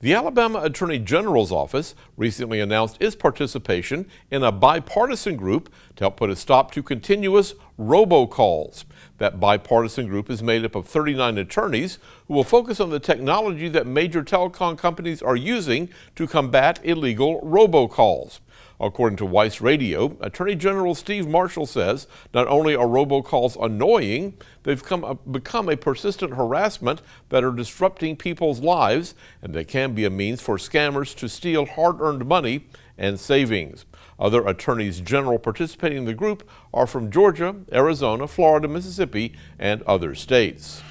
The Alabama Attorney General's office recently announced its participation in a bipartisan group to help put a stop to continuous robocalls. That bipartisan group is made up of 39 attorneys who will focus on the technology that major telecom companies are using to combat illegal robocalls. According to Weiss Radio, Attorney General Steve Marshall says not only are robocalls annoying, they've come, become a persistent harassment that are disrupting people's lives, and they can be a means for scammers to steal hard earned money and savings. Other attorneys general participating in the group are from Georgia, Arizona, Florida, Mississippi, and other states.